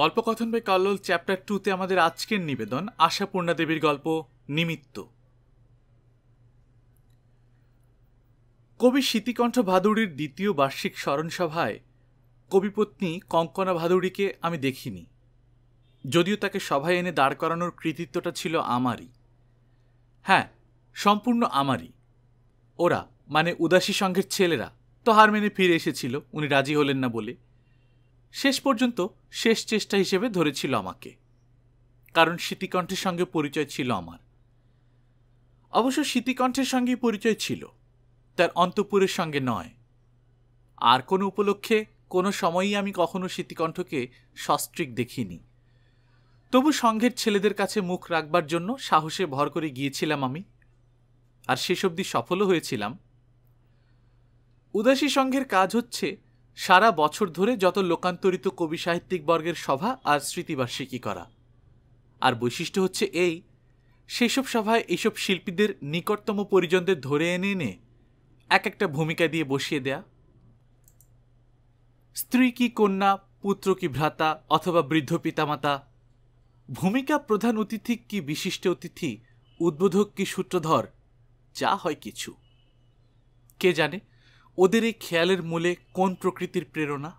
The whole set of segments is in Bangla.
গল্পকথন বাই কল্লোল চ্যাপ্টার টুতে আমাদের আজকের নিবেদন আশাপূর্ণা দেবীর গল্প নিমিত্ত কবি শীতিকণ্ঠ ভাদুড়ির দ্বিতীয় বার্ষিক স্মরণসভায় কবিপত্নী কঙ্কনা ভাদুড়িকে আমি দেখিনি যদিও তাকে সভায় এনে দাঁড় করানোর কৃতিত্বটা ছিল আমারই হ্যাঁ সম্পূর্ণ আমারই ওরা মানে উদাসী সংঘের ছেলেরা তো হার মেনে ফিরে এসেছিল উনি রাজি হলেন না বলে শেষ পর্যন্ত শেষ চেষ্টা হিসেবে ধরেছিল আমাকে কারণ স্মৃতিকণ্ঠের সঙ্গে পরিচয় ছিল আমার অবশ্য স্মৃতিকণ্ঠের সঙ্গেই পরিচয় ছিল তার অন্তপুরের সঙ্গে নয় আর কোনো উপলক্ষে কোনো সময়ই আমি কখনো স্মৃতিকণ্ঠকে সস্ত্রিক দেখিনি তবু সঙ্ঘের ছেলেদের কাছে মুখ রাখবার জন্য সাহসে ভর করে গিয়েছিলাম আমি আর শেষ অবধি সফলও হয়েছিলাম উদাসী সঙ্ঘের কাজ হচ্ছে সারা বছর ধরে যত লোকান্তরিত কবি সাহিত্যিক বর্গের সভা আর স্মৃতিবার্ষিকী করা আর বৈশিষ্ট্য হচ্ছে এই সেসব সভায় এইসব শিল্পীদের নিকটতম পরিজনদের ধরে এনে এনে এক একটা ভূমিকা দিয়ে বসিয়ে দেয়া স্ত্রী কি কন্যা পুত্র কি ভ্রাতা অথবা বৃদ্ধ পিতামাতা ভূমিকা প্রধান অতিথি কি বিশিষ্ট অতিথি উদ্বোধক কি সূত্রধর যা হয় কিছু কে জানে ওদের এই খেয়ালের মূলে কোন প্রকৃতির প্রেরণা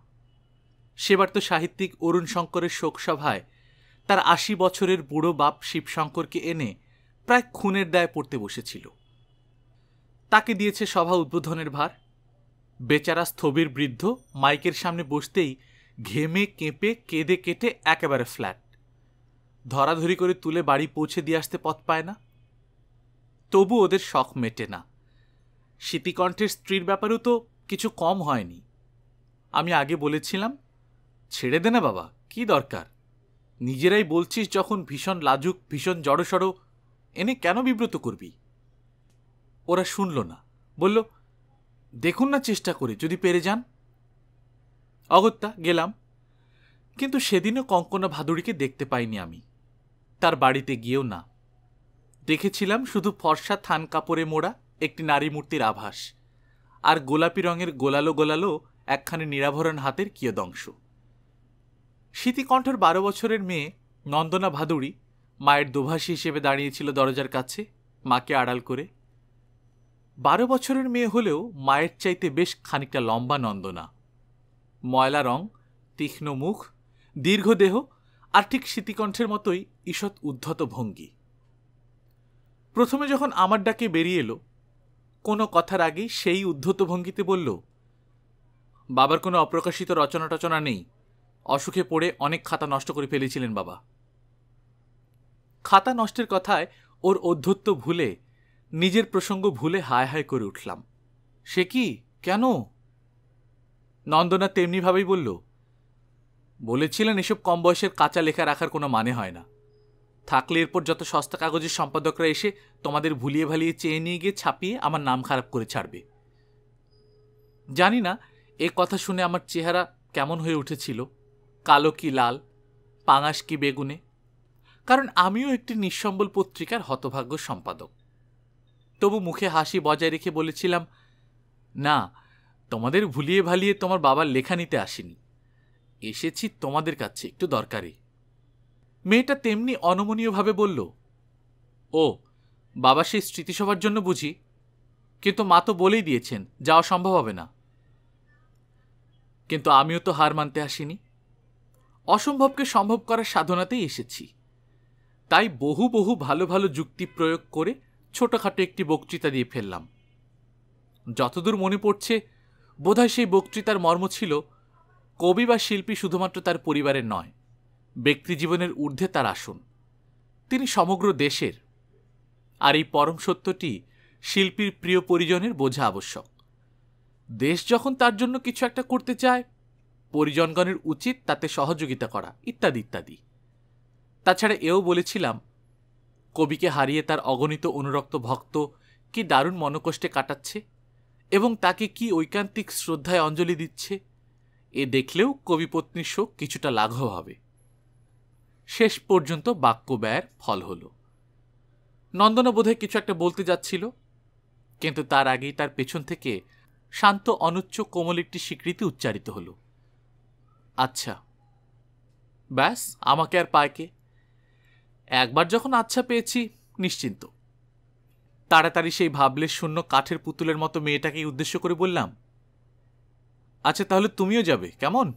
সেবার তো সাহিত্যিক অরুণ শঙ্করের শোকসভায় তার আশি বছরের বুড়ো বাপ শিবশঙ্করকে এনে প্রায় খুনের দায় পড়তে বসেছিল তাকে দিয়েছে সভা উদ্বোধনের ভার বেচারা স্থবির বৃদ্ধ মাইকের সামনে বসতেই ঘেমে কেঁপে কেঁদে কেটে একেবারে ফ্ল্যাট ধরাধরি করে তুলে বাড়ি পৌঁছে দিয়ে আসতে পথ পায় না তবু ওদের শখ মেটে না শীতিকণ্ঠের স্ত্রীর ব্যাপারেও তো কিছু কম হয়নি আমি আগে বলেছিলাম ছেড়ে দে না বাবা কি দরকার নিজেরাই বলছিস যখন ভীষণ লাজুক ভীষণ জড়সড় এনে কেন বিব্রত করবি ওরা শুনল না বলল দেখুন না চেষ্টা করে যদি পেরে যান অগত্যা গেলাম কিন্তু সেদিনও কঙ্কনা ভাদুড়িকে দেখতে পাইনি আমি তার বাড়িতে গিয়েও না দেখেছিলাম শুধু ফর্সা থান কাপড়ে মোড়া একটি নারী মূর্তির আভাস আর গোলাপি রঙের গোলালো গোলালো একখানি নিরাভরণ হাতের কিয়দংশ স্মৃতিকণ্ঠের বারো বছরের মেয়ে নন্দনা ভাদুড়ি মায়ের দোভাষী হিসেবে দাঁড়িয়েছিল দরজার কাছে মাকে আড়াল করে বারো বছরের মেয়ে হলেও মায়ের চাইতে বেশ খানিকটা লম্বা নন্দনা ময়লা রং তীক্ষ্ণ মুখ দীর্ঘ দেহ আর ঠিক স্মৃতিকণ্ঠের মতোই ঈষৎ উদ্ধত ভঙ্গি প্রথমে যখন আমার ডাকে বেরিয়ে এলো কোনো কথার আগেই সেই উদ্ধত ভঙ্গিতে বলল বাবার কোনো অপ্রকাশিত রচনা টচনা নেই অসুখে পড়ে অনেক খাতা নষ্ট করে ফেলেছিলেন বাবা খাতা নষ্টের কথায় ওর অধ্যত্ব ভুলে নিজের প্রসঙ্গ ভুলে হায় হায় করে উঠলাম সে কি কেন নন্দনা তেমনিভাবেই বলল বলেছিলেন এসব কম বয়সের কাঁচা লেখা রাখার কোনো মানে হয় না থাকলে এরপর যত সস্তা কাগজের সম্পাদকরা এসে তোমাদের ভুলিয়ে ভালিয়ে চেয়ে নিয়ে গিয়ে ছাপিয়ে আমার নাম খারাপ করে ছাড়বে জানি না এ কথা শুনে আমার চেহারা কেমন হয়ে উঠেছিল কালো কি লাল পাঙাশ কি বেগুনে কারণ আমিও একটি নিঃসম্বল পত্রিকার হতভাগ্য সম্পাদক তবু মুখে হাসি বজায় রেখে বলেছিলাম না তোমাদের ভুলিয়ে ভালিয়ে তোমার বাবার লেখা নিতে আসিনি এসেছি তোমাদের কাছে একটু দরকারি মেয়েটা তেমনি অনমনীয়ভাবে বলল ও বাবা সেই স্মৃতিসভার জন্য বুঝি কিন্তু মা তো বলেই দিয়েছেন যাওয়া সম্ভব হবে না কিন্তু আমিও তো হার মানতে আসিনি অসম্ভবকে সম্ভব করার সাধনাতেই এসেছি তাই বহু বহু ভালো ভালো যুক্তি প্রয়োগ করে ছোটোখাটো একটি বক্তৃতা দিয়ে ফেললাম যতদূর মনে পড়ছে বোধহয় সেই বক্তৃতার মর্ম ছিল কবি বা শিল্পী শুধুমাত্র তার পরিবারের নয় ব্যক্তিজীবনের ঊর্ধ্বে তার আসন তিনি সমগ্র দেশের আর এই পরম সত্যটি শিল্পীর প্রিয় পরিজনের বোঝা আবশ্যক দেশ যখন তার জন্য কিছু একটা করতে চায় পরিজনগণের উচিত তাতে সহযোগিতা করা ইত্যাদি ইত্যাদি তাছাড়া এও বলেছিলাম কবিকে হারিয়ে তার অগণিত অনুরক্ত ভক্ত কি দারুণ মনকষ্টে কাটাচ্ছে এবং তাকে কি ঐকান্তিক শ্রদ্ধায় অঞ্জলি দিচ্ছে এ দেখলেও কবিপত্নীর শোক কিছুটা লাঘব হবে শেষ পর্যন্ত বাক্য ব্যয়ের ফল হল নন্দনা বোধহয় কিছু একটা বলতে যাচ্ছিল কিন্তু তার আগেই তার পেছন থেকে শান্ত অনুচ্চ কোমল একটি স্বীকৃতি উচ্চারিত হল আচ্ছা ব্যাস আমাকে আর পায় কে একবার যখন আচ্ছা পেয়েছি নিশ্চিন্ত তাড়াতাড়ি সেই ভাবলে শূন্য কাঠের পুতুলের মতো মেয়েটাকে উদ্দেশ্য করে বললাম আচ্ছা তাহলে তুমিও যাবে কেমন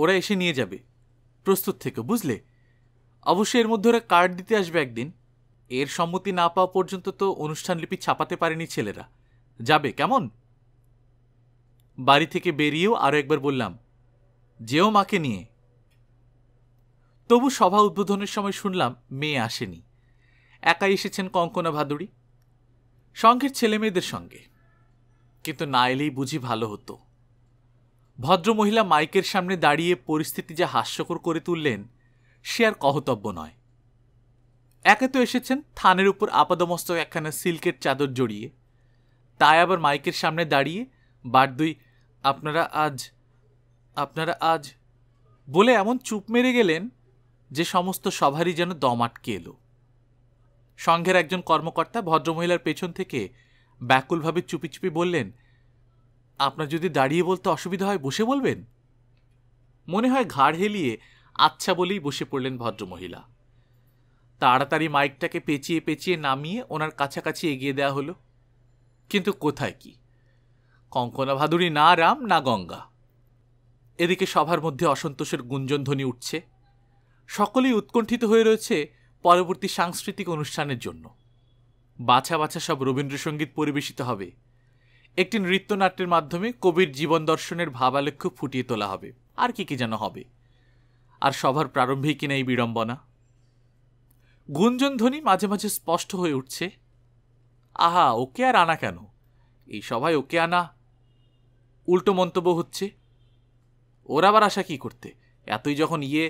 ওরা এসে নিয়ে যাবে প্রস্তুত থেকে বুঝলে অবশ্যই এর মধ্যে ওরা কার্ড দিতে আসবে একদিন এর সম্মতি না পাওয়া পর্যন্ত তো অনুষ্ঠান লিপি ছাপাতে পারেনি ছেলেরা যাবে কেমন বাড়ি থেকে বেরিয়েও আরও একবার বললাম যেও মাকে নিয়ে তবু সভা উদ্বোধনের সময় শুনলাম মেয়ে আসেনি একাই এসেছেন কঙ্কনা ভাদুড়ি সঙ্গের ছেলেমেয়েদের সঙ্গে কিন্তু না এলেই বুঝি ভালো হতো ভদ্রমহিলা মাইকের সামনে দাঁড়িয়ে পরিস্থিতি যা হাস্যকর করে তুললেন সে আর কহতব্য নয় একে তো এসেছেন থানের উপর আপাদমস্তক একখানা সিল্কের চাদর জড়িয়ে তাই আবার মাইকের সামনে দাঁড়িয়ে দুই আপনারা আজ আপনারা আজ বলে এমন চুপ মেরে গেলেন যে সমস্ত সভারই যেন দম আটকে এলো সংঘের একজন কর্মকর্তা ভদ্রমহিলার পেছন থেকে ব্যাকুলভাবে চুপি চুপি বললেন আপনার যদি দাঁড়িয়ে বলতে অসুবিধা হয় বসে বলবেন মনে হয় ঘাড় হেলিয়ে আচ্ছা বলেই বসে পড়লেন ভদ্রমহিলা তাড়াতাড়ি মাইকটাকে পেঁচিয়ে পেঁচিয়ে নামিয়ে ওনার কাছাকাছি এগিয়ে দেওয়া হলো কিন্তু কোথায় কি কঙ্কনা ভাদুরী না রাম না গঙ্গা এদিকে সভার মধ্যে অসন্তোষের গুঞ্জনধ্বনি উঠছে সকলেই উৎকণ্ঠিত হয়ে রয়েছে পরবর্তী সাংস্কৃতিক অনুষ্ঠানের জন্য বাছা বাছা সব রবীন্দ্রসঙ্গীত পরিবেশিত হবে একটি নৃত্যনাট্যের মাধ্যমে কবির জীবন দর্শনের ভাবালক্ষ্য ফুটিয়ে তোলা হবে আর কি কি যেন হবে আর সভার প্রারম্ভেই কিনা এই বিড়ম্বনা গুঞ্জনধ্বনি মাঝে মাঝে স্পষ্ট হয়ে উঠছে আহা ওকে আর আনা কেন এই সভায় ওকে আনা উল্টো মন্তব্য হচ্ছে ওর আবার আশা কি করতে এতই যখন ইয়ে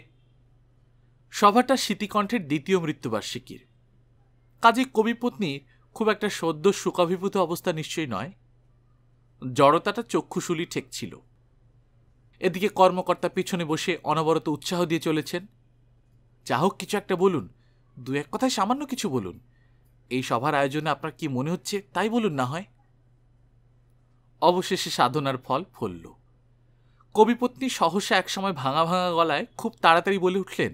সভাটা স্মৃতিকণ্ঠের দ্বিতীয় মৃত্যুবার্ষিকীর কাজে কবিপত্নী খুব একটা সদ্য সুখাভিভূত অবস্থা নিশ্চয়ই নয় জড়তাটা চক্ষুশুলি ঠেকছিল এদিকে কর্মকর্তা পিছনে বসে অনবরত উৎসাহ দিয়ে চলেছেন যা হোক কিছু একটা বলুন দু এক কথায় সামান্য কিছু বলুন এই সভার আয়োজনে আপনার কি মনে হচ্ছে তাই বলুন না হয় অবশেষে সাধনার ফল ফলল কবিপত্নী সহসা একসময় ভাঙা ভাঙা গলায় খুব তাড়াতাড়ি বলে উঠলেন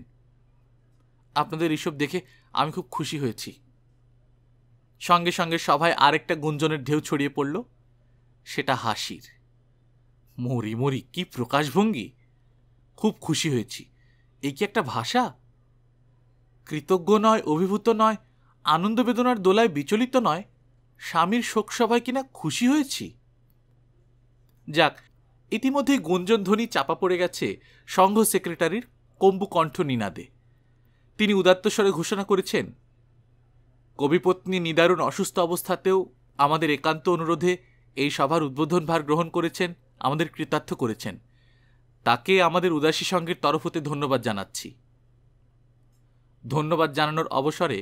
আপনাদের এসব দেখে আমি খুব খুশি হয়েছি সঙ্গে সঙ্গে সভায় আরেকটা গুঞ্জনের ঢেউ ছড়িয়ে পড়ল সেটা হাসির মরি মরি কি প্রকাশভঙ্গি খুব খুশি হয়েছি এ কি একটা ভাষা কৃতজ্ঞ নয় অভিভূত নয় আনন্দ বেদনার দোলায় বিচলিত নয় স্বামীর শোকসভায় কিনা খুশি হয়েছি যাক ইতিমধ্যেই গুঞ্জন ধ্বনি চাপা পড়ে গেছে সংঘ সেক্রেটারির কণ্ঠ নিনাদে তিনি উদাত্তস্বরে ঘোষণা করেছেন কবিপত্নী নিদারুণ অসুস্থ অবস্থাতেও আমাদের একান্ত অনুরোধে এই সভার উদ্বোধন ভার গ্রহণ করেছেন আমাদের কৃতার্থ করেছেন তাকে আমাদের উদাসী সঙ্গের তরফ হতে ধন্যবাদ জানাচ্ছি ধন্যবাদ জানানোর অবসরে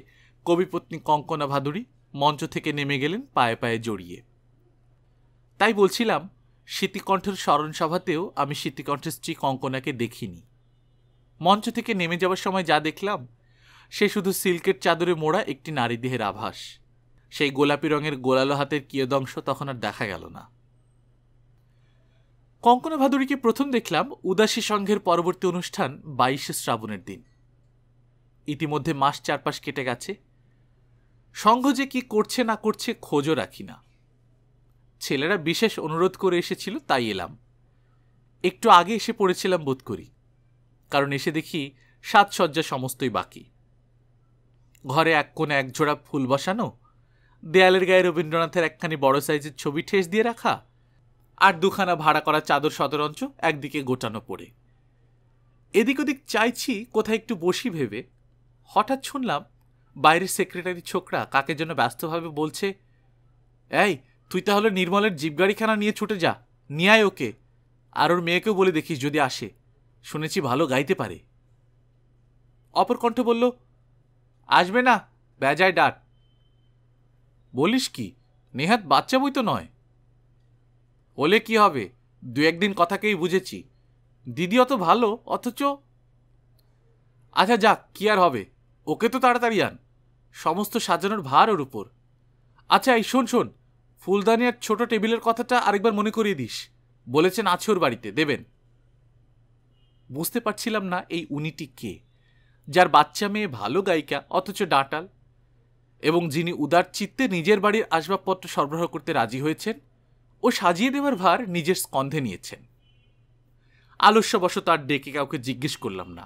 কবিপত্নী কঙ্কনা ভাদুরী মঞ্চ থেকে নেমে গেলেন পায়ে পায়ে জড়িয়ে তাই বলছিলাম স্মৃতিকণ্ঠের স্মরণসভাতেও আমি স্মৃতিকণ্ঠের স্ত্রী কঙ্কনাকে দেখিনি মঞ্চ থেকে নেমে যাওয়ার সময় যা দেখলাম সে শুধু সিল্কের চাদরে মোড়া একটি নারী দেহের আভাস সেই গোলাপি রঙের গোলালো হাতের কিয়দংশ তখন আর দেখা গেল না কঙ্কনা ভাদুরীকে প্রথম দেখলাম উদাসী সংঘের পরবর্তী অনুষ্ঠান বাইশে শ্রাবণের দিন ইতিমধ্যে মাস চারপাশ কেটে গেছে সংঘ যে কি করছে না করছে খোঁজও রাখি না ছেলেরা বিশেষ অনুরোধ করে এসেছিল তাই এলাম একটু আগে এসে পড়েছিলাম বোধ করি কারণ এসে দেখি সাজসজ্জা সমস্তই বাকি ঘরে এক কোণে এক জোড়া ফুল বসানো দেয়ালের গায়ে রবীন্দ্রনাথের একখানি বড় সাইজের ছবি ঠেস দিয়ে রাখা আর দুখানা ভাড়া করা চাদর সদরঞ্চ একদিকে গোটানো পড়ে এদিক ওদিক চাইছি কোথায় একটু বসি ভেবে হঠাৎ শুনলাম বাইরের সেক্রেটারি ছোকরা কাকে যেন ব্যস্তভাবে বলছে এই তুই তাহলে নির্মলের গাড়িখানা নিয়ে ছুটে যা নিয়ে ওকে আর ওর মেয়েকেও বলে দেখিস যদি আসে শুনেছি ভালো গাইতে পারে অপর কণ্ঠ বলল আসবে না বেজায় ডাট বলিস কি নেহাত বাচ্চা বই তো নয় হলে কি হবে দু একদিন কথাকেই বুঝেছি দিদি অত ভালো অথচ আচ্ছা যাক কি আর হবে ওকে তো তাড়াতাড়ি আন সমস্ত সাজানোর ভার ওর উপর আচ্ছা এই শোন শোন ফুলদানি আর ছোট টেবিলের কথাটা আরেকবার মনে করিয়ে দিস বলেছেন আছে ওর বাড়িতে দেবেন বুঝতে পারছিলাম না এই উনিটি কে যার বাচ্চা মেয়ে ভালো গায়িকা অথচ ডাঁটাল এবং যিনি উদার চিত্তে নিজের বাড়ির আসবাবপত্র সরবরাহ করতে রাজি হয়েছেন ও সাজিয়ে দেওয়ার ভার নিজের স্কন্ধে নিয়েছেন আলস্যবশত আর ডেকে কাউকে জিজ্ঞেস করলাম না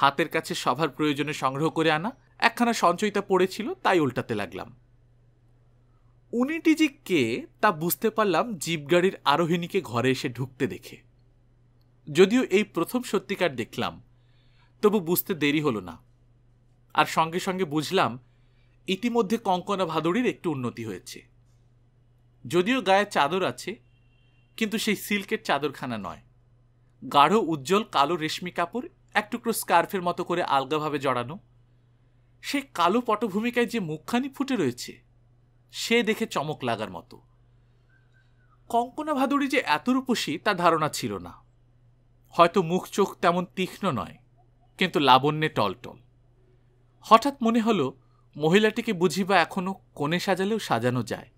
হাতের কাছে সভার প্রয়োজনে সংগ্রহ করে আনা একখানা সঞ্চয়িতা পড়েছিল তাই উল্টাতে লাগলাম উনিটি যে কে তা বুঝতে পারলাম জীবগাড়ির আরোহিণীকে ঘরে এসে ঢুকতে দেখে যদিও এই প্রথম সত্যিকার দেখলাম তবু বুঝতে দেরি হলো না আর সঙ্গে সঙ্গে বুঝলাম ইতিমধ্যে কঙ্কনা ভাদুড়ির একটু উন্নতি হয়েছে যদিও গায়ে চাদর আছে কিন্তু সেই সিল্কের চাদরখানা নয় গাঢ় উজ্জ্বল কালো রেশমি কাপড় এক টুকরো স্কার্ফের মতো করে আলগাভাবে জড়ানো সেই কালো পটভূমিকায় যে মুখখানি ফুটে রয়েছে সে দেখে চমক লাগার মতো কঙ্কনা ভাদুড়ি যে এত রূপসী তা ধারণা ছিল না হয়তো মুখ চোখ তেমন তীক্ষ্ণ নয় কিন্তু লাবণ্যে টলটল হঠাৎ মনে হলো মহিলাটিকে বুঝিবা এখনও কোণে সাজালেও সাজানো যায়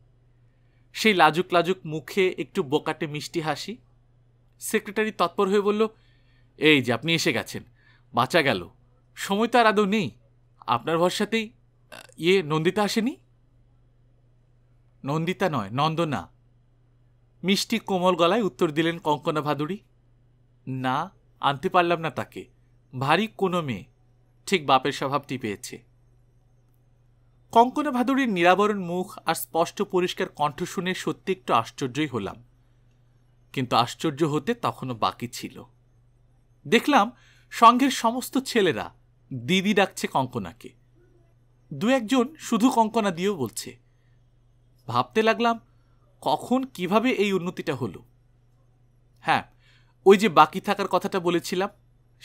সেই লাজুক লাজুক মুখে একটু বোকাটে মিষ্টি হাসি সেক্রেটারি তৎপর হয়ে বলল এই যে আপনি এসে গেছেন বাঁচা গেল সময় তো আর আদৌ নেই আপনার ভরসাতেই ইয়ে নন্দিতা আসেনি নন্দিতা নয় নন্দনা মিষ্টি কোমল গলায় উত্তর দিলেন কঙ্কনা ভাদুড়ি না আনতে পারলাম না তাকে ভারী কোনো মেয়ে ঠিক বাপের স্বভাবটি পেয়েছে কঙ্কনা ভাদুরীর নিরাবরণ মুখ আর স্পষ্ট পরিষ্কার কণ্ঠ শুনে সত্যি একটু আশ্চর্যই হলাম কিন্তু আশ্চর্য হতে তখনও বাকি ছিল দেখলাম সংঘের সমস্ত ছেলেরা দিদি ডাকছে কঙ্কনাকে দু একজন শুধু কঙ্কনা দিয়েও বলছে ভাবতে লাগলাম কখন কিভাবে এই উন্নতিটা হলো হ্যাঁ ওই যে বাকি থাকার কথাটা বলেছিলাম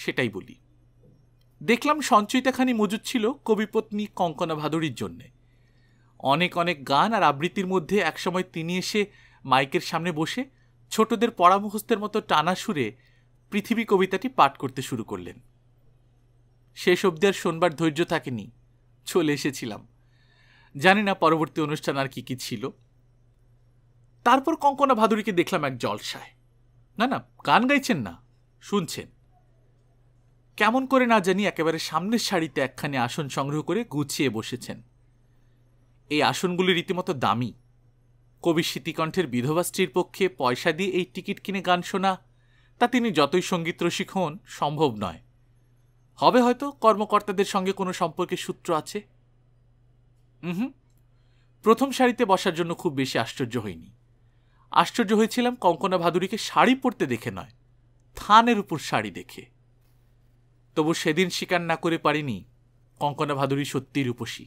সেটাই বলি দেখলাম সঞ্চয়িতাখানি মজুদ ছিল কবিপত্নী কঙ্কনা ভাদুরীর জন্যে অনেক অনেক গান আর আবৃত্তির মধ্যে একসময় তিনি এসে মাইকের সামনে বসে ছোটদের পরামুখস্থের মতো টানা সুরে পৃথিবী কবিতাটি পাঠ করতে শুরু করলেন শেষ অবধি আর শোনবার ধৈর্য থাকেনি চলে এসেছিলাম জানি না পরবর্তী অনুষ্ঠান আর কী কী ছিল তারপর কঙ্কনা ভাদুরীকে দেখলাম এক জলসায় না না গান গাইছেন না শুনছেন কেমন করে না জানি একেবারে সামনের সারিতে একখানি আসন সংগ্রহ করে গুছিয়ে বসেছেন এই আসনগুলি রীতিমতো দামি কবি স্মৃতিকণ্ঠের বিধবা স্ত্রীর পক্ষে পয়সা দিয়ে এই টিকিট কিনে গান শোনা তা তিনি যতই সঙ্গীত রসিক হন সম্ভব নয় হবে হয়তো কর্মকর্তাদের সঙ্গে কোনো সম্পর্কের সূত্র আছে হুম প্রথম শাড়িতে বসার জন্য খুব বেশি আশ্চর্য হইনি আশ্চর্য হয়েছিলাম কঙ্কনা ভাদুরীকে শাড়ি পরতে দেখে নয় থানের উপর শাড়ি দেখে তবু সেদিন স্বীকার না করে পারিনি কঙ্কনা ভাদুরী সত্যি রূপসী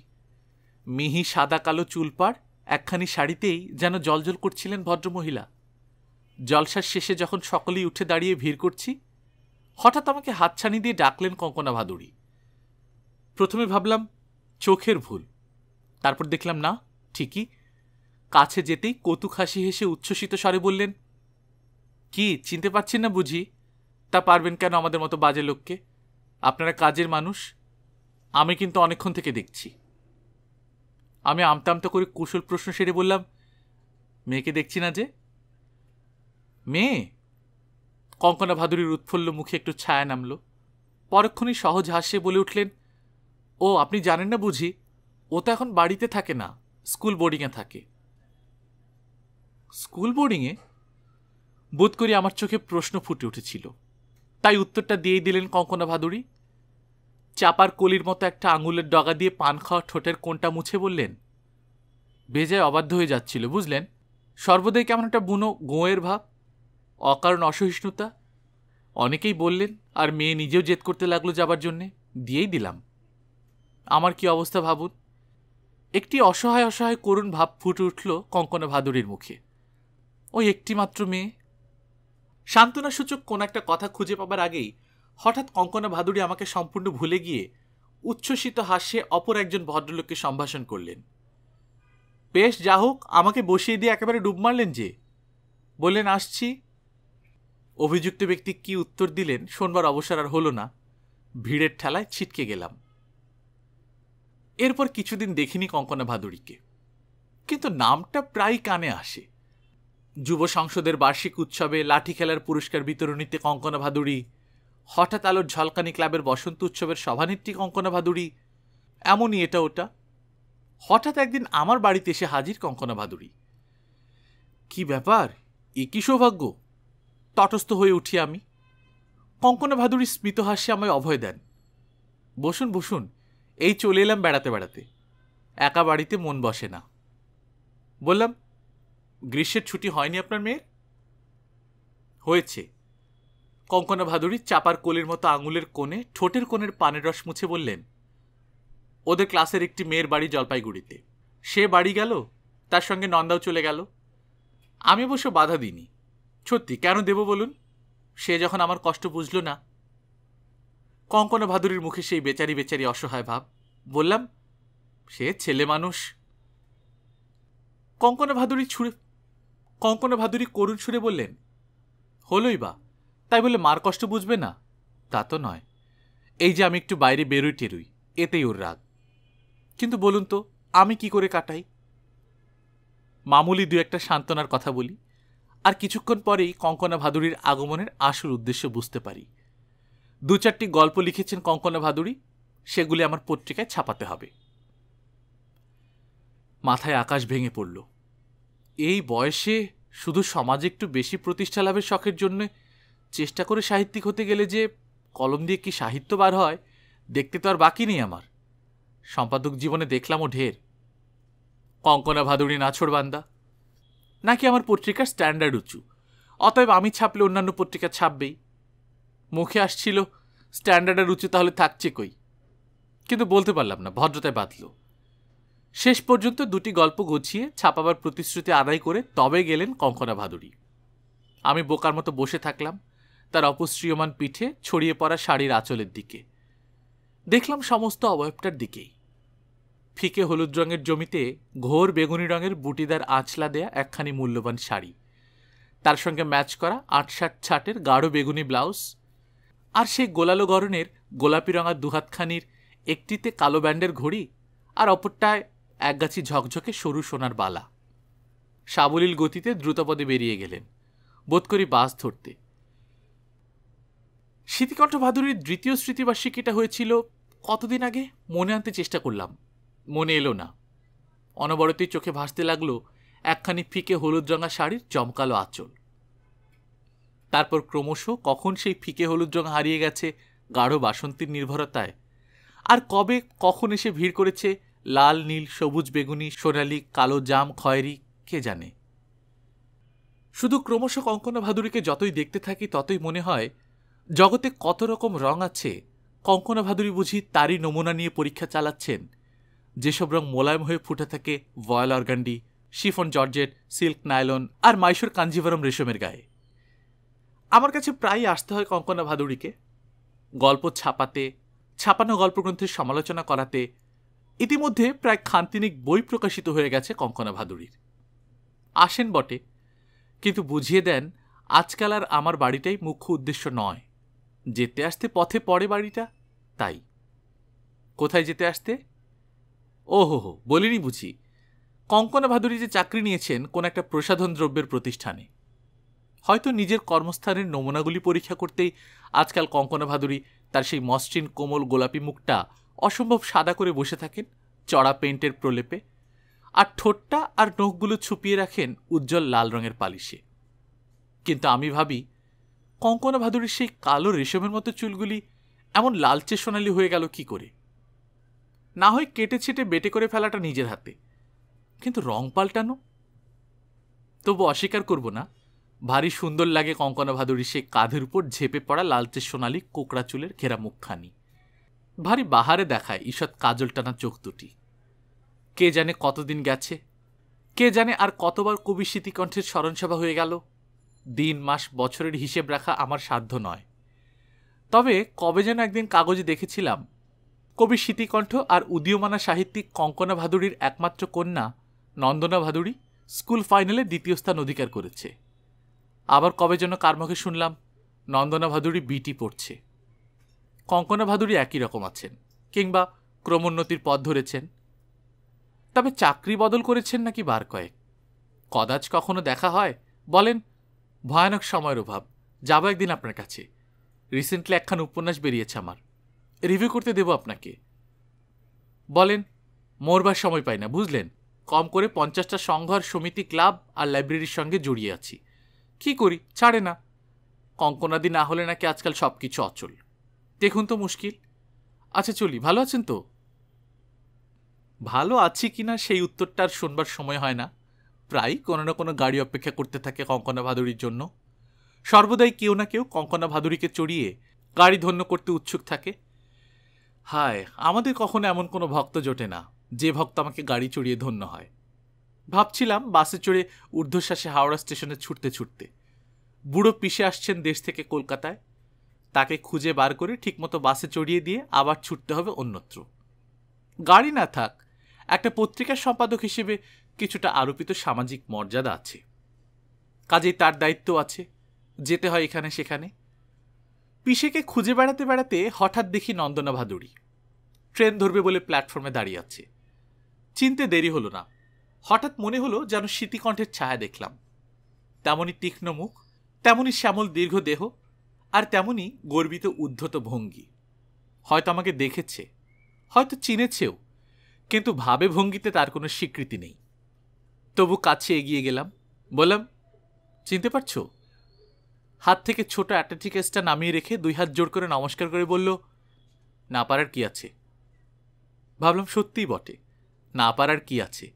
মিহি সাদা কালো চুলপাড় একখানি শাড়িতেই যেন জলজল করছিলেন ভদ্রমহিলা জলসার শেষে যখন সকলেই উঠে দাঁড়িয়ে ভিড় করছি হঠাৎ আমাকে হাতছানি দিয়ে ডাকলেন কঙ্কনা ভাদুরী প্রথমে ভাবলাম চোখের ভুল তারপর দেখলাম না ঠিকই কাছে যেতেই কৌতুক হাসি হেসে উচ্ছ্বসিত স্বরে বললেন কি চিনতে পারছেন না বুঝি তা পারবেন কেন আমাদের মতো বাজে লোককে আপনারা কাজের মানুষ আমি কিন্তু অনেকক্ষণ থেকে দেখছি আমি আমতামতা করে কুশল প্রশ্ন সেরে বললাম মেয়েকে দেখছি না যে মেয়ে কঙ্কনা ভাদুরীর উৎফুল্ল মুখে একটু ছায়া নামল পরক্ষণই সহজ হাসে বলে উঠলেন ও আপনি জানেন না বুঝি ও তো এখন বাড়িতে থাকে না স্কুল বোর্ডিংয়ে থাকে স্কুল বোর্ডিংয়ে বোধ করি আমার চোখে প্রশ্ন ফুটে উঠেছিল তাই উত্তরটা দিয়েই দিলেন কঙ্কনা ভাদুরী চাপার কলির মতো একটা আঙুলের ডগা দিয়ে পান খাওয়া ঠোঁটের কোনটা মুছে বললেন বেজায় অবাধ্য হয়ে যাচ্ছিল বুঝলেন সর্বদাই কেমন একটা বুনো গোঁয়ের ভাব অকারণ অসহিষ্ণুতা অনেকেই বললেন আর মেয়ে নিজেও জেদ করতে লাগলো যাবার জন্যে দিয়েই দিলাম আমার কি অবস্থা ভাবুন একটি অসহায় অসহায় করুণ ভাব ফুটে উঠল কঙ্কনা ভাদুরীর মুখে ওই একটিমাত্র মেয়ে সান্ত্বনাসূচক কোন একটা কথা খুঁজে পাবার আগেই হঠাৎ কঙ্কনা ভাদুড়ি আমাকে সম্পূর্ণ ভুলে গিয়ে উচ্ছ্বসিত হাস্যে অপর একজন ভদ্রলোককে সম্ভাষণ করলেন বেশ যা হোক আমাকে বসিয়ে দিয়ে একেবারে ডুব মারলেন যে বললেন আসছি অভিযুক্ত ব্যক্তি কি উত্তর দিলেন শোনবার অবসর আর হলো না ভিড়ের ঠেলায় ছিটকে গেলাম এরপর কিছুদিন দেখিনি কঙ্কনা ভাদুড়িকে কিন্তু নামটা প্রায় কানে আসে যুব সংসদের বার্ষিক উৎসবে লাঠি খেলার পুরস্কার বিতরণীতে কঙ্কনা ভাদুড়ি হঠাৎ আলোর ঝলকানি ক্লাবের বসন্ত উৎসবের সভানেত্রী কঙ্কনা ভাদুরী এমনই এটা ওটা হঠাৎ একদিন আমার বাড়িতে এসে হাজির কঙ্কনা ভাদুরী কি ব্যাপার এ কি সৌভাগ্য তটস্থ হয়ে উঠি আমি কঙ্কনা ভাদুরী স্মিত হাসি আমায় অভয় দেন বসুন বসুন এই চলে এলাম বেড়াতে বেড়াতে একা বাড়িতে মন বসে না বললাম গ্রীষ্মের ছুটি হয়নি আপনার মেয়ের হয়েছে কঙ্কনা ভাদুরী চাপার কোলের মতো আঙুলের কোণে ঠোঁটের কোণের পানের রস মুছে বললেন ওদের ক্লাসের একটি মেয়ের বাড়ি জলপাইগুড়িতে সে বাড়ি গেল তার সঙ্গে নন্দাও চলে গেল আমি অবশ্য বাধা দিইনি সত্যি কেন দেব বলুন সে যখন আমার কষ্ট বুঝল না কঙ্কনা ভাদুরীর মুখে সেই বেচারি বেচারি অসহায় ভাব বললাম সে ছেলে মানুষ কঙ্কনা ভাদুরী ছুঁড়ে কঙ্কনা ভাদুরী করুণ ছুড়ে বললেন হলোই বা তাই বলে মার কষ্ট বুঝবে না তা তো নয় এই যে আমি একটু বাইরে বেরোই টেরুই এতেই ওর রাগ কিন্তু বলুন তো আমি কি করে কাটাই মামুলি দু একটা সান্ত্বনার কথা বলি আর কিছুক্ষণ পরেই কঙ্কনা ভাদুরীর আগমনের আসল উদ্দেশ্য বুঝতে পারি দু চারটি গল্প লিখেছেন কঙ্কনা ভাদুরী সেগুলি আমার পত্রিকায় ছাপাতে হবে মাথায় আকাশ ভেঙে পড়ল এই বয়সে শুধু সমাজে একটু বেশি প্রতিষ্ঠা লাভের শখের জন্যে চেষ্টা করে সাহিত্যিক হতে গেলে যে কলম দিয়ে কি সাহিত্য বার হয় দেখতে তো আর বাকি নেই আমার সম্পাদক জীবনে দেখলাম ও ঢের কঙ্কনা ভাদুড়ি বান্দা নাকি আমার পত্রিকার স্ট্যান্ডার্ড উঁচু অতএব আমি ছাপলে অন্যান্য পত্রিকা ছাপবেই মুখে আসছিল স্ট্যান্ডার্ডের উঁচু তাহলে থাকছে কই কিন্তু বলতে পারলাম না ভদ্রতায় বাঁধল শেষ পর্যন্ত দুটি গল্প গুছিয়ে ছাপাবার প্রতিশ্রুতি আদায় করে তবে গেলেন কঙ্কনা ভাদুড়ি আমি বোকার মতো বসে থাকলাম তার অপশ্রিয়মান পিঠে ছড়িয়ে পড়া শাড়ির আঁচলের দিকে দেখলাম সমস্ত অবয়বটার দিকেই ফিকে হলুদ রঙের জমিতে ঘোর বেগুনি রঙের বুটিদার আঁচলা দেয়া একখানি মূল্যবান শাড়ি তার সঙ্গে ম্যাচ করা আট ষাট ছাটের গাঢ় বেগুনি ব্লাউজ আর সেই গোলালো গরনের গোলাপি রঙা দুহাতখানির একটিতে কালো ব্যান্ডের ঘড়ি আর অপরটায় একগাছি ঝকঝকে সরু সোনার বালা সাবলীল গতিতে দ্রুতপদে বেরিয়ে গেলেন বোধ করি বাস ধরতে স্মৃতিকণ্ঠ ভাদুরীর দ্বিতীয় স্মৃতিবার্ষিকীটা হয়েছিল কতদিন আগে মনে আনতে চেষ্টা করলাম মনে এলো না অনবরতই চোখে ভাসতে লাগলো একখানি ফিকে হলুদ রঙা শাড়ির জমকালো আঁচল তারপর ক্রমশ কখন সেই ফিকে হলুদ রঙ হারিয়ে গেছে গাঢ় বাসন্তীর নির্ভরতায় আর কবে কখন এসে ভিড় করেছে লাল নীল সবুজ বেগুনি সোনালি কালো জাম খয়েরি কে জানে শুধু ক্রমশ কঙ্কনা ভাদুরীকে যতই দেখতে থাকি ততই মনে হয় জগতে কত রকম রং আছে কঙ্কনা ভাদুরী বুঝি তারই নমুনা নিয়ে পরীক্ষা চালাচ্ছেন যেসব রং মোলায়েম হয়ে ফুটে থাকে voile organdie chiffon georgette silk nylon আর মাইশোর কাঞ্জিভারম রেশমের গায়ে আমার কাছে প্রায়ই আসতে হয় কঙ্কনা ভাদুড়িকে গল্প ছাপাতে ছাপানো গল্পগ্রন্থের সমালোচনা করাতে ইতিমধ্যে প্রায় খান্তিনিক বই প্রকাশিত হয়ে গেছে কঙ্কনা ভাদুড়ির আসেন বটে কিন্তু বুঝিয়ে দেন আজকাল আর আমার বাড়িটাই মুখ্য উদ্দেশ্য নয় যেতে আসতে পথে পড়ে বাড়িটা তাই কোথায় যেতে আসতে ও হো হো বলিনি বুঝি কঙ্কনা ভাদুরী যে চাকরি নিয়েছেন কোন একটা প্রসাধন দ্রব্যের প্রতিষ্ঠানে হয়তো নিজের কর্মস্থানের নমুনাগুলি পরীক্ষা করতেই আজকাল কঙ্কনা ভাদুরী তার সেই মসৃণ কোমল গোলাপি মুখটা অসম্ভব সাদা করে বসে থাকেন চড়া পেন্টের প্রলেপে আর ঠোঁটটা আর নখগুলো ছুপিয়ে রাখেন উজ্জ্বল লাল রঙের পালিশে কিন্তু আমি ভাবি কঙ্কনা ভাদুরীর সেই কালো রেশমের মতো চুলগুলি এমন লালচে সোনালি হয়ে গেল কি করে না হয় কেটে ছেটে বেটে করে ফেলাটা নিজের হাতে কিন্তু রং পাল্টানো তবু অস্বীকার করব না ভারী সুন্দর লাগে কঙ্কনা ভাদুরী সেই কাঁধের উপর ঝেপে পড়া লালচে সোনালি কোকড়া চুলের ঘেরা মুখখানি ভারী বাহারে দেখায় ঈষৎ কাজল টানা চোখ দুটি কে জানে কতদিন গেছে কে জানে আর কতবার কবি স্মৃতিকণ্ঠের স্মরণসভা হয়ে গেল দিন মাস বছরের হিসেব রাখা আমার সাধ্য নয় তবে কবে যেন একদিন কাগজে দেখেছিলাম কবি স্মৃতিকণ্ঠ আর উদীয়মানা সাহিত্যিক কঙ্কনা ভাদুড়ির একমাত্র কন্যা নন্দনা ভাদুড়ি স্কুল ফাইনালে দ্বিতীয় স্থান অধিকার করেছে আবার কবে যেন কার মুখে শুনলাম নন্দনা ভাদুড়ি বিটি পড়ছে কঙ্কনা ভাদুড়ি একই রকম আছেন কিংবা ক্রমোন্নতির পথ ধরেছেন তবে চাকরি বদল করেছেন নাকি বার কয়েক কদাচ কখনো দেখা হয় বলেন ভয়ানক সময়ের অভাব যাবো একদিন আপনার কাছে রিসেন্টলি একখান উপন্যাস বেরিয়েছে আমার রিভিউ করতে দেব আপনাকে বলেন মরবার সময় পাই না বুঝলেন কম করে পঞ্চাশটা সংঘর সমিতি ক্লাব আর লাইব্রেরির সঙ্গে জড়িয়ে আছি কি করি ছাড়ে না কঙ্কনাদি না হলে নাকি আজকাল সব কিছু অচল দেখুন তো মুশকিল আচ্ছা চলি ভালো আছেন তো ভালো আছি কিনা সেই উত্তরটা আর শোনবার সময় হয় না প্রায় কোনো না কোনো গাড়ি অপেক্ষা করতে থাকে কঙ্কনা ভাদুরীর জন্য সর্বদাই কেউ না কেউ কঙ্কনা ভাদুরীকে চড়িয়ে গাড়ি ধন্য করতে উৎসুক থাকে হায় আমাদের কখনো এমন কোনো ভক্ত জোটে না যে ভক্ত আমাকে গাড়ি চড়িয়ে ধন্য হয় ভাবছিলাম বাসে চড়ে ঊর্ধ্বশ্বাসে হাওড়া স্টেশনে ছুটতে ছুটতে বুড়ো পিসে আসছেন দেশ থেকে কলকাতায় তাকে খুঁজে বার করে ঠিকমতো বাসে চড়িয়ে দিয়ে আবার ছুটতে হবে অন্যত্র গাড়ি না থাক একটা পত্রিকার সম্পাদক হিসেবে কিছুটা আরোপিত সামাজিক মর্যাদা আছে কাজেই তার দায়িত্ব আছে যেতে হয় এখানে সেখানে পিসেকে খুঁজে বেড়াতে বেড়াতে হঠাৎ দেখি নন্দনা ভাদুরি ট্রেন ধরবে বলে প্ল্যাটফর্মে দাঁড়িয়ে আছে চিনতে দেরি হলো না হঠাৎ মনে হলো যেন স্মৃতিকণ্ঠের ছায়া দেখলাম তেমনই তীক্ষ্ণ মুখ তেমনই শ্যামল দীর্ঘ দেহ আর তেমনই গর্বিত উদ্ধত ভঙ্গি হয়তো আমাকে দেখেছে হয়তো চিনেছেও কিন্তু ভাবে ভঙ্গিতে তার কোনো স্বীকৃতি নেই তবু কাছে এগিয়ে গেলাম বললাম চিনতে পারছো হাত থেকে ছোট অ্যাটলেটিকাসটা নামিয়ে রেখে দুই হাত জোর করে নমস্কার করে বলল না পারার কি আছে ভাবলাম সত্যিই বটে না পারার কি আছে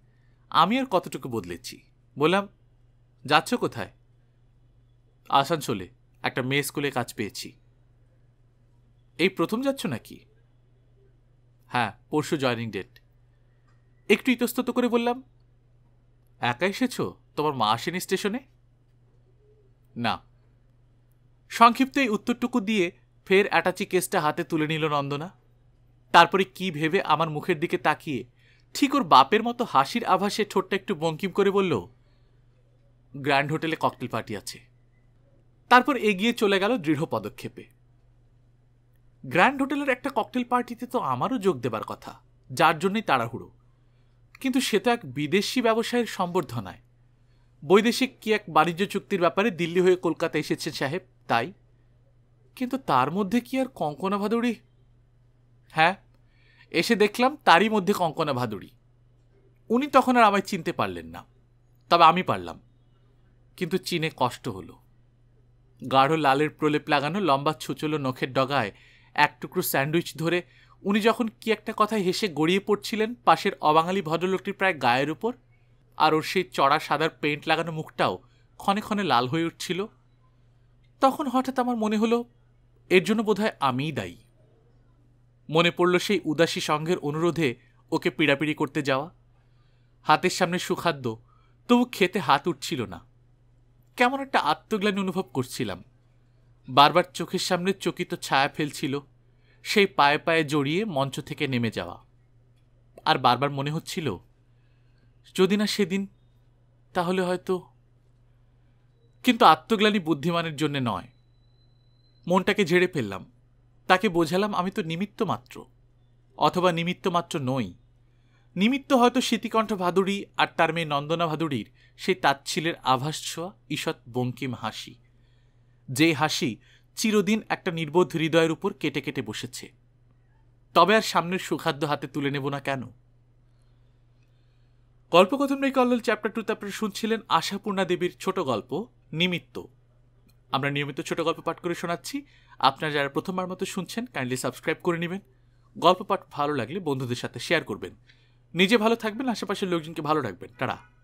আমি আর কতটুকু বদলেছি বললাম যাচ্ছ কোথায় আসানসোলে একটা মেয়ে স্কুলে কাজ পেয়েছি এই প্রথম যাচ্ছ নাকি হ্যাঁ পরশু জয়নিং ডেট একটু ইতস্তত করে বললাম একা এসেছো তোমার মা আসেনি স্টেশনে না সংক্ষিপ্ত এই উত্তরটুকু দিয়ে ফের অ্যাটাচি কেসটা হাতে তুলে নিল নন্দনা তারপরে কি ভেবে আমার মুখের দিকে তাকিয়ে ঠিক ওর বাপের মতো হাসির আভাসে ঠোঁটটা একটু বঙ্কিম করে বলল গ্র্যান্ড হোটেলে ককটেল পার্টি আছে তারপর এগিয়ে চলে গেল দৃঢ় পদক্ষেপে গ্র্যান্ড হোটেলের একটা ককটেল পার্টিতে তো আমারও যোগ দেবার কথা যার জন্যই তাড়াহুড়ো কিন্তু সে তো এক বিদেশি ব্যবসায়ীর সম্বর্ধনায় বৈদেশিক কি এক বাণিজ্য চুক্তির ব্যাপারে দিল্লি হয়ে কলকাতা এসেছে সাহেব তাই কিন্তু তার মধ্যে কি আর কঙ্কনা ভাদুড়ি হ্যাঁ এসে দেখলাম তারই মধ্যে কঙ্কনা ভাদুড়ি উনি তখন আর আমায় চিনতে পারলেন না তবে আমি পারলাম কিন্তু চিনে কষ্ট হলো গাঢ় লালের প্রলেপ লাগানো লম্বা ছুচলো নখের ডগায় এক টুকরো স্যান্ডউইচ ধরে উনি যখন কি একটা কথায় হেসে গড়িয়ে পড়ছিলেন পাশের অবাঙালি ভদ্রলোকটির প্রায় গায়ের উপর আর ওর সেই চড়া সাদার পেন্ট লাগানো মুখটাও ক্ষণে ক্ষণে লাল হয়ে উঠছিল তখন হঠাৎ আমার মনে হলো এর জন্য বোধহয় আমিই দায়ী মনে পড়ল সেই উদাসী সংঘের অনুরোধে ওকে পিড়াপিড়ি করতে যাওয়া হাতের সামনে সুখাদ্য তবু খেতে হাত উঠছিল না কেমন একটা আত্মগ্লানি অনুভব করছিলাম বারবার চোখের সামনে চকিত ছায়া ফেলছিল সেই পায়ে পায়ে জড়িয়ে মঞ্চ থেকে নেমে যাওয়া আর বারবার মনে হচ্ছিল যদি না সেদিন তাহলে হয়তো কিন্তু আত্মগ্লানি বুদ্ধিমানের জন্য নয় মনটাকে ঝেড়ে ফেললাম তাকে বোঝালাম আমি তো নিমিত্ত মাত্র অথবা নিমিত্ত মাত্র নই নিমিত্ত হয়তো স্মৃতিকণ্ঠ ভাদুড়ি আর তার মেয়ে নন্দনা ভাদুড়ির সেই তাচ্ছিলের আভাস ছোঁয়া ঈষৎ বঙ্কিম হাসি যে হাসি চিরদিন একটা নির্বোধ হৃদয়ের উপর কেটে কেটে বসেছে তবে আর সামনের সুখাদ্য হাতে তুলে নেব না কেন গল্পকথন নেই কল্লোল চ্যাপ্টার টুতে আপনারা শুনছিলেন আশাপূর্ণা দেবীর ছোট গল্প নিমিত্ত আমরা নিয়মিত ছোট গল্প পাঠ করে শোনাচ্ছি আপনারা যারা প্রথমবার মতো শুনছেন কাইন্ডলি সাবস্ক্রাইব করে নেবেন গল্প পাঠ ভালো লাগলে বন্ধুদের সাথে শেয়ার করবেন নিজে ভালো থাকবেন আশেপাশের লোকজনকে ভালো রাখবেন তারা